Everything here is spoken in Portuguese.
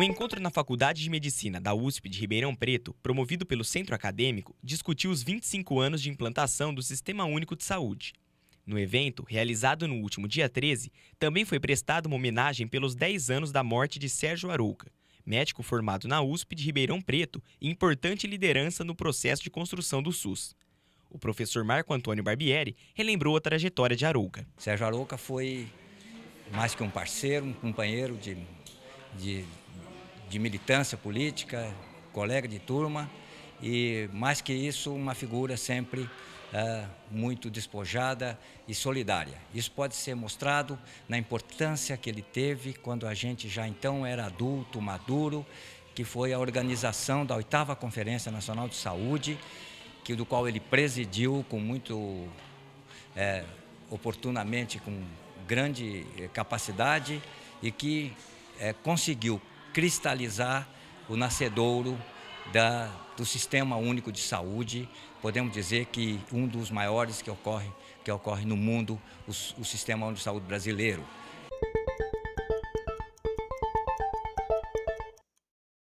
Um encontro na Faculdade de Medicina da USP de Ribeirão Preto, promovido pelo centro acadêmico, discutiu os 25 anos de implantação do Sistema Único de Saúde. No evento, realizado no último dia 13, também foi prestada uma homenagem pelos 10 anos da morte de Sérgio Arouca, médico formado na USP de Ribeirão Preto e importante liderança no processo de construção do SUS. O professor Marco Antônio Barbieri relembrou a trajetória de Arouca. Sérgio Arouca foi mais que um parceiro, um companheiro de, de de militância política, colega de turma e, mais que isso, uma figura sempre ah, muito despojada e solidária. Isso pode ser mostrado na importância que ele teve quando a gente já então era adulto, maduro, que foi a organização da oitava Conferência Nacional de Saúde, que, do qual ele presidiu com muito é, oportunamente, com grande eh, capacidade e que é, conseguiu cristalizar o nascedouro da, do Sistema Único de Saúde. Podemos dizer que um dos maiores que ocorre, que ocorre no mundo, o, o Sistema Único de Saúde brasileiro.